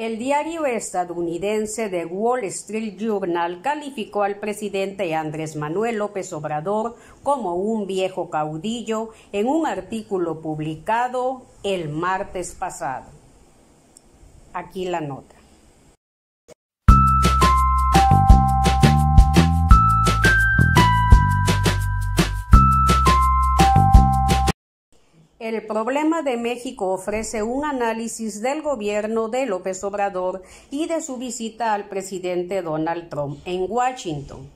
el diario estadounidense The Wall Street Journal calificó al presidente Andrés Manuel López Obrador como un viejo caudillo en un artículo publicado el martes pasado. Aquí la nota. El problema de México ofrece un análisis del gobierno de López Obrador y de su visita al presidente Donald Trump en Washington.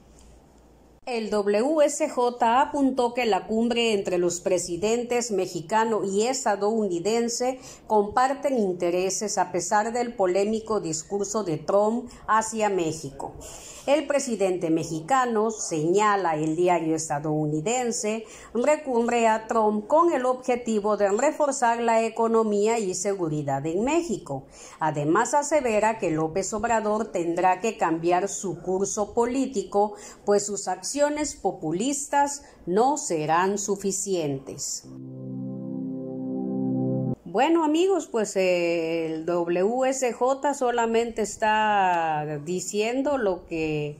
El WSJ apuntó que la cumbre entre los presidentes mexicano y estadounidense comparten intereses a pesar del polémico discurso de Trump hacia México. El presidente mexicano, señala el diario estadounidense, recurre a Trump con el objetivo de reforzar la economía y seguridad en México. Además, asevera que López Obrador tendrá que cambiar su curso político, pues sus acciones populistas no serán suficientes bueno amigos, pues eh, el WSJ solamente está diciendo lo que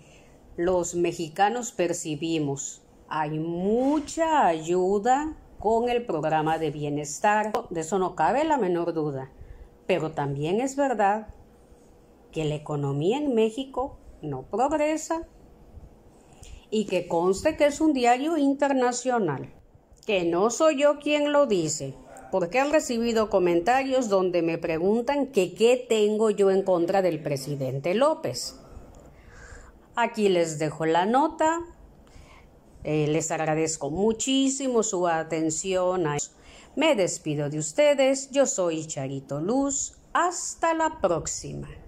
los mexicanos percibimos. Hay mucha ayuda con el programa de bienestar, de eso no cabe la menor duda. Pero también es verdad que la economía en México no progresa y que conste que es un diario internacional, que no soy yo quien lo dice porque han recibido comentarios donde me preguntan que qué tengo yo en contra del presidente López. Aquí les dejo la nota. Eh, les agradezco muchísimo su atención. Me despido de ustedes. Yo soy Charito Luz. Hasta la próxima.